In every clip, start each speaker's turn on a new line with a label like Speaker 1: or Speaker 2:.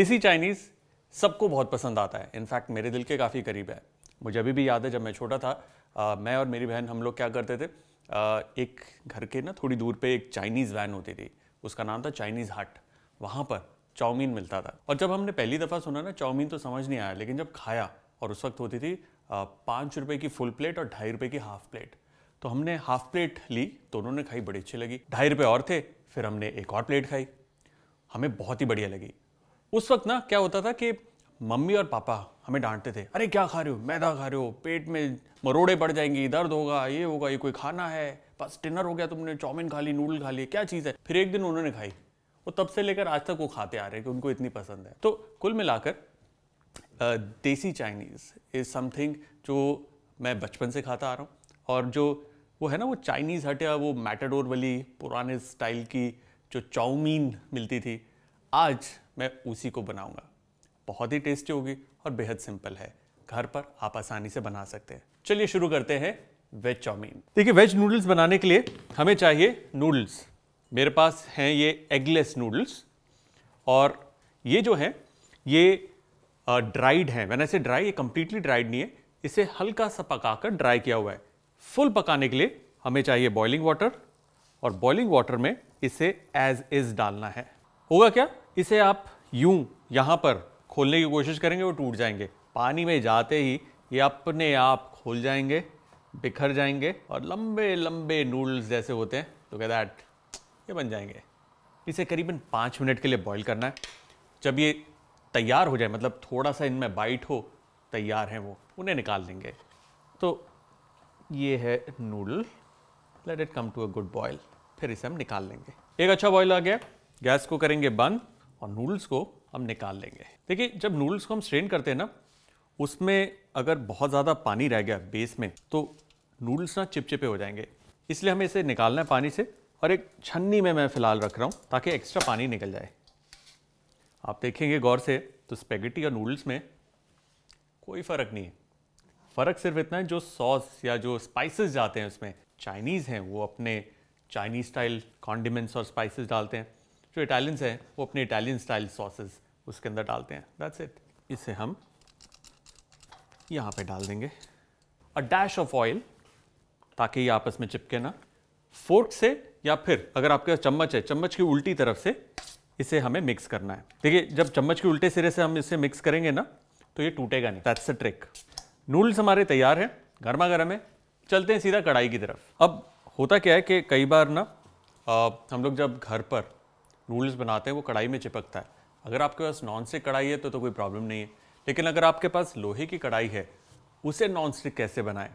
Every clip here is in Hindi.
Speaker 1: देसी चाइनीज़ सबको बहुत पसंद आता है इनफैक्ट मेरे दिल के काफ़ी करीब है मुझे अभी भी याद है जब मैं छोटा था आ, मैं और मेरी बहन हम लोग क्या करते थे आ, एक घर के ना थोड़ी दूर पे एक चाइनीज़ वैन होती थी उसका नाम था चाइनीज़ हट वहाँ पर चाउमीन मिलता था और जब हमने पहली दफ़ा सुना ना चाउमीन तो समझ नहीं आया लेकिन जब खाया और उस वक्त होती थी पाँच रुपये की फुल प्लेट और ढाई रुपये की हाफ प्लेट तो हमने हाफ प्लेट ली तो उन्होंने खाई बड़ी अच्छी लगी ढाई रुपये और थे फिर हमने एक और प्लेट खाई हमें बहुत ही बढ़िया लगी उस वक्त ना क्या होता था कि मम्मी और पापा हमें डांटते थे अरे क्या खा रहे हो मैदा खा रहे हो पेट में मरोड़े पड़ जाएंगे दर्द होगा ये होगा ये कोई खाना है बस डिनर हो गया तुमने चाउमिन खा ली नूडल खा लिए क्या चीज़ है फिर एक दिन उन्होंने खाई वो तब से लेकर आज तक वो खाते आ रहे हैं कि उनको इतनी पसंद है तो कुल मिलाकर देसी चाइनीज़ इज़ समथिंग जो मैं बचपन से खाता आ रहा हूँ और जो वो है ना वो चाइनीज़ हट वो मैटाडोर वाली पुराने स्टाइल की जो चाउमीन मिलती थी आज मैं उसी को बनाऊंगा बहुत ही टेस्टी होगी और बेहद सिंपल है घर पर आप आसानी से बना सकते हैं चलिए शुरू करते हैं वेज चाउमीन देखिए वेज नूडल्स बनाने के लिए हमें चाहिए नूडल्स मेरे पास हैं ये एगलेस नूडल्स और ये जो है ये ड्राइड है वैन ऐसे ड्राई ये कंप्लीटली ड्राइड नहीं है इसे हल्का सा पकाकर ड्राई किया हुआ है फुल पकाने के लिए हमें चाहिए बॉइलिंग वाटर और बॉइलिंग वाटर में इसे एज इज़ डालना है होगा क्या इसे आप यूं यहाँ पर खोलने की कोशिश करेंगे वो टूट जाएंगे पानी में जाते ही ये अपने आप खोल जाएंगे बिखर जाएंगे और लंबे लंबे नूडल्स जैसे होते हैं तो कह दैट ये बन जाएंगे इसे करीबन पाँच मिनट के लिए बॉईल करना है जब ये तैयार हो जाए मतलब थोड़ा सा इनमें बाइट हो तैयार हैं वो उन्हें निकाल देंगे तो ये है noodle let it come to a good boil फिर इसे हम निकाल लेंगे एक अच्छा बॉयल आ गया गैस को करेंगे बंद और नूडल्स को हम निकाल लेंगे देखिए जब नूडल्स को हम स्ट्रेन करते हैं ना उसमें अगर बहुत ज़्यादा पानी रह गया बेस में तो नूडल्स ना चिपचिपे हो जाएंगे इसलिए हमें इसे निकालना है पानी से और एक छन्नी में मैं फ़िलहाल रख रहा हूँ ताकि एक्स्ट्रा पानी निकल जाए आप देखेंगे गौर से तो स्पेगेटी और नूडल्स में कोई फ़र्क नहीं है फ़र्क सिर्फ इतना है जो सॉस या जो स्पाइसेस जाते हैं उसमें चाइनीज़ हैं वो अपने चाइनीज़ स्टाइल कॉन्डिमेंट्स और स्पाइसेस डालते हैं जो इटालियंस हैं वो अपने इटालियन स्टाइल सॉसेस उसके अंदर डालते हैं दैट्स इट इसे हम यहाँ पे डाल देंगे अ डैश ऑफ ऑयल ताकि ये आपस में चिपके ना फोर्क से या फिर अगर आपके पास चम्मच है चम्मच की उल्टी तरफ से इसे हमें मिक्स करना है देखिए जब चम्मच के उल्टे सिरे से हम इसे मिक्स करेंगे ना तो ये टूटेगा नहीं दैट्स अ ट्रिक नूडल्स हमारे तैयार हैं गर्मा गर्म है चलते हैं सीधा कढ़ाई की तरफ अब होता क्या है कि कई बार ना हम लोग जब घर पर नूडल्स बनाते हैं वो कढ़ाई में चिपकता है अगर आपके पास नॉन स्टिक कढ़ाई है तो तो कोई प्रॉब्लम नहीं है लेकिन अगर आपके पास लोहे की कढ़ाई है उसे नॉन स्टिक कैसे बनाएं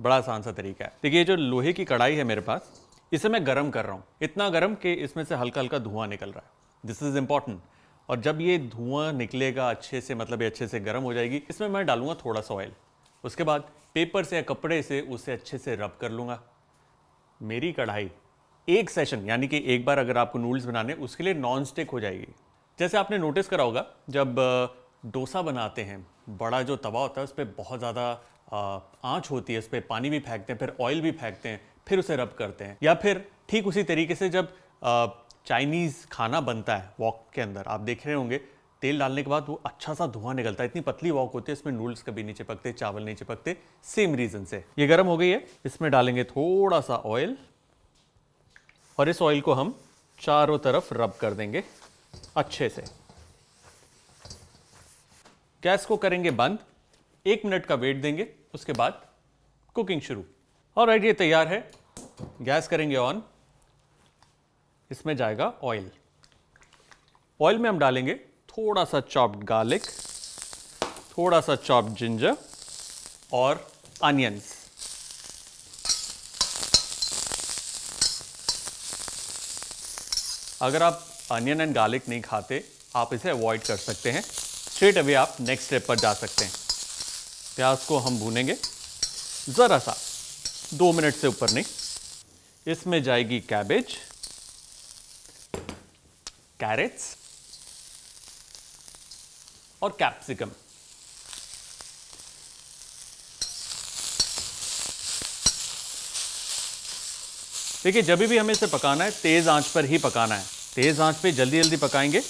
Speaker 1: बड़ा आसान सा तरीका है देखिए जो लोहे की कढ़ाई है मेरे पास इसे मैं गर्म कर रहा हूँ इतना गर्म कि इसमें से हल्का हल्का धुआं निकल रहा है दिस इज़ इम्पॉर्टेंट और जब ये धुआं निकलेगा अच्छे से मतलब ये अच्छे से गर्म हो जाएगी इसमें मैं डालूंगा थोड़ा सा ऑयल उसके बाद पेपर से या कपड़े से उसे अच्छे से रब कर लूँगा मेरी कढ़ाई एक सेशन यानी कि एक बार अगर आपको नूडल्स बनाने उसके लिए नॉन स्टिक हो जाएगी जैसे आपने नोटिस करा होगा जब डोसा बनाते हैं बड़ा जो तवा होता है उस पर बहुत ज़्यादा आँच होती है उस पर पानी भी फेंकते हैं फिर ऑयल भी फेंकते हैं फिर उसे रब करते हैं या फिर ठीक उसी तरीके से जब चाइनीज़ खाना बनता है वॉक के अंदर आप देख रहे होंगे तेल डालने के बाद वो अच्छा सा धुआं निकलता है इतनी पतली वॉक होती है इसमें नूडल्स कभी नहीं चिपकते चावल नहीं चिपकते सेम रीज़न से ये गर्म हो गई है इसमें डालेंगे थोड़ा सा ऑयल और इस ऑयल को हम चारों तरफ रब कर देंगे अच्छे से गैस को करेंगे बंद एक मिनट का वेट देंगे उसके बाद कुकिंग शुरू और राइट ये तैयार है गैस करेंगे ऑन इसमें जाएगा ऑयल ऑयल में हम डालेंगे थोड़ा सा चॉप्ड गार्लिक थोड़ा सा चॉप्ड जिंजर और अनियंस अगर आप अनियन एंड गार्लिक नहीं खाते आप इसे अवॉइड कर सकते हैं स्ट्रेट अवे आप नेक्स्ट स्टेप पर जा सकते हैं प्याज को हम भूनेंगे ज़रा सा दो मिनट से ऊपर नहीं इसमें जाएगी कैबेज कैरेट्स और कैप्सिकम देखिए जब भी हमें इसे पकाना है तेज़ आंच पर ही पकाना है तेज़ आंच पे जल्दी जल्दी पकाएंगे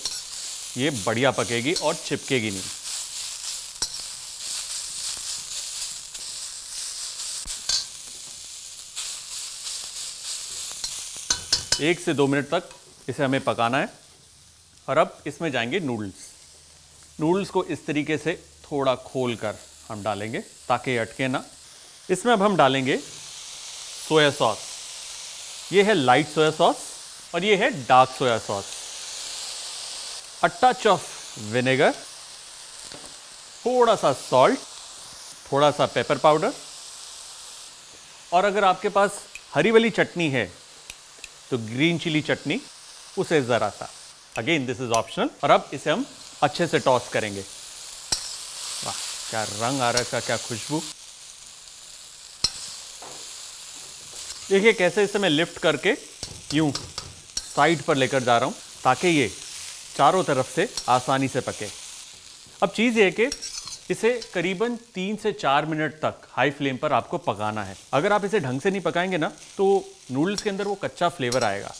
Speaker 1: ये बढ़िया पकेगी और चिपकेगी नहीं एक से दो मिनट तक इसे हमें पकाना है और अब इसमें जाएंगे नूडल्स नूडल्स को इस तरीके से थोड़ा खोल कर हम डालेंगे ताकि अटके ना इसमें अब हम डालेंगे सोया सॉस ये है लाइट सोया सॉस और ये है dark soya sauce a touch of vinegar थोड़ा सा सॉल्ट थोड़ा सा पेपर पाउडर और अगर आपके पास हरी वाली चटनी है तो ग्रीन चिली चटनी उसे ज़रा सा अगेन दिस इज़ ऑप्शनल और अब इसे हम अच्छे से टॉस करेंगे वाह क्या रंग आ रहा है क्या खुशबू देखिए कैसे इसे मैं लिफ्ट करके यूँ साइड पर लेकर जा रहा हूँ ताकि ये चारों तरफ से आसानी से पके अब चीज़ ये है कि इसे करीबन तीन से चार मिनट तक हाई फ्लेम पर आपको पकाना है अगर आप इसे ढंग से नहीं पकाएंगे ना तो नूडल्स के अंदर वो कच्चा फ्लेवर आएगा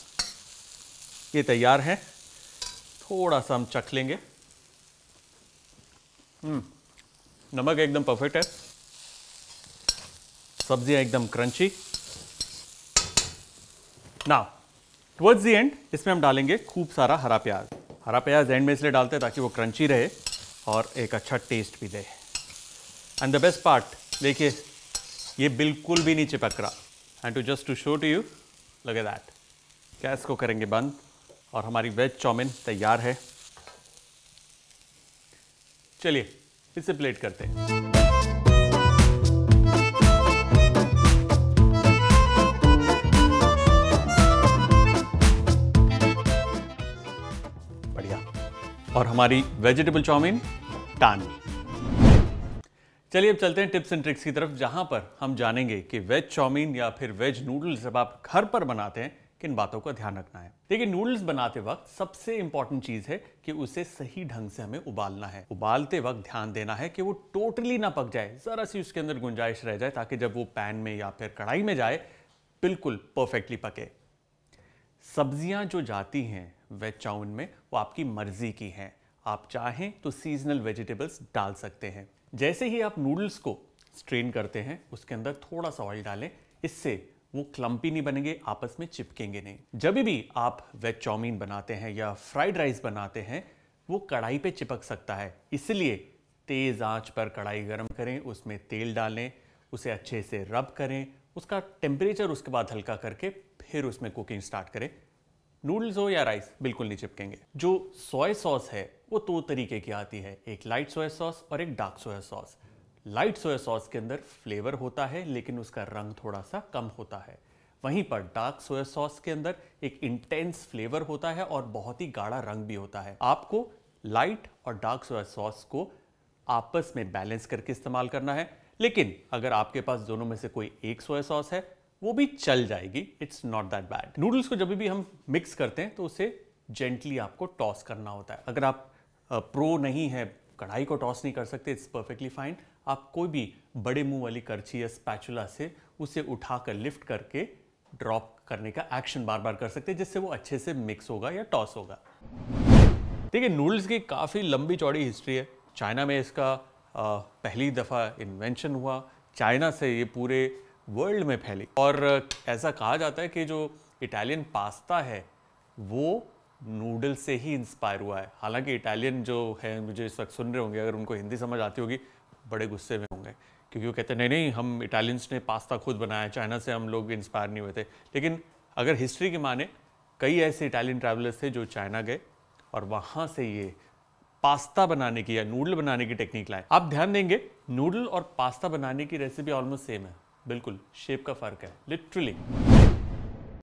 Speaker 1: ये तैयार है थोड़ा सा हम चख लेंगे हम्म, नमक एकदम परफेक्ट है सब्जियां एकदम crunchy now towards the end इसमें हम डालेंगे खूब सारा हरा प्याज हरा प्याज एंड में इसलिए डालते हैं ताकि वो क्रंची रहे और एक अच्छा टेस्ट भी दे एंड द बेस्ट पार्ट देखिए ये बिल्कुल भी नहीं चिपक रहा and to just to show to you लगे दैट गैस को करेंगे बंद और हमारी वेज चाउमिन तैयार है चलिए इसे प्लेट करते हैं और हमारी वेजिटेबल चाउमीन टान चलिए अब चलते हैं टिप्स एंड ट्रिक्स की तरफ जहां पर हम जानेंगे कि वेज चाउमीन या फिर वेज नूडल्स जब आप घर पर बनाते हैं किन बातों का ध्यान रखना है देखिए नूडल्स बनाते वक्त सबसे इंपॉर्टेंट चीज है कि उसे सही ढंग से हमें उबालना है उबालते वक्त ध्यान देना है कि वो टोटली ना पक जाए जरा सी उसके अंदर गुंजाइश रह जाए ताकि जब वो पैन में या फिर कढ़ाई में जाए बिल्कुल परफेक्टली पके सब्जियां जो जाती हैं वेज चाउन में वो आपकी मर्ज़ी की हैं आप चाहें तो सीजनल वेजिटेबल्स डाल सकते हैं जैसे ही आप नूडल्स को स्ट्रेन करते हैं उसके अंदर थोड़ा सा ऑयल डालें इससे वो क्लम्पी नहीं बनेंगे आपस में चिपकेंगे नहीं जब भी आप वेज चाउमीन बनाते हैं या फ्राइड राइस बनाते हैं वो कढ़ाई पे चिपक सकता है इसलिए तेज़ आंच पर कढ़ाई गर्म करें उसमें तेल डालें उसे अच्छे से रब करें उसका टेम्परेचर उसके बाद हल्का करके फिर उसमें कुकिंग स्टार्ट करें नूडल्स हो या राइस बिल्कुल नहीं चिपकेंगे जो सोया सॉस है वो दो तो तरीके की आती है एक लाइट सोया सॉस और एक dark soya sauce light soya sauce के अंदर फ्लेवर होता है लेकिन उसका रंग थोड़ा सा कम होता है वहीं पर डार्क सोया सॉस के अंदर एक इंटेंस फ्लेवर होता है और बहुत ही गाढ़ा रंग भी होता है आपको लाइट और डार्क सोया सॉस को आपस में बैलेंस करके इस्तेमाल करना है लेकिन अगर आपके पास दोनों में से कोई एक सोया सॉस है वो भी चल जाएगी it's not that bad noodles को जब भी हम मिक्स करते हैं तो उसे जेंटली आपको टॉस करना होता है अगर आप प्रो नहीं है कढ़ाई को टॉस नहीं कर सकते इट्स परफेक्टली फाइन आप कोई भी बड़े मुंह वाली करछी या स्पैचुला से उसे उठाकर लिफ्ट करके ड्रॉप करने का एक्शन बार बार कर सकते हैं जिससे वो अच्छे से मिक्स होगा या टॉस होगा देखिए नूडल्स की काफ़ी लंबी चौड़ी हिस्ट्री है चाइना में इसका पहली दफ़ा इन्वेंशन हुआ चाइना से ये पूरे वर्ल्ड में फैली और ऐसा कहा जाता है कि जो इटालियन पास्ता है वो नूडल से ही इंस्पायर हुआ है हालांकि इटालियन जो है मुझे इस वक्त सुन रहे होंगे अगर उनको हिंदी समझ आती होगी बड़े गुस्से में होंगे क्योंकि वो कहते हैं नहीं नहीं हम इटालियंस ने पास्ता खुद बनाया चाइना से हम लोग इंस्पायर नहीं हुए थे लेकिन अगर हिस्ट्री की माने कई ऐसे इटालियन ट्रैवलर्स थे जो चाइना गए और वहाँ से ये पास्ता बनाने की या नूडल बनाने की टेक्निक लाए आप ध्यान देंगे नूडल और पास्ता बनाने की रेसिपी ऑलमोस्ट सेम है बिल्कुल शेप का फ़र्क है लिटरली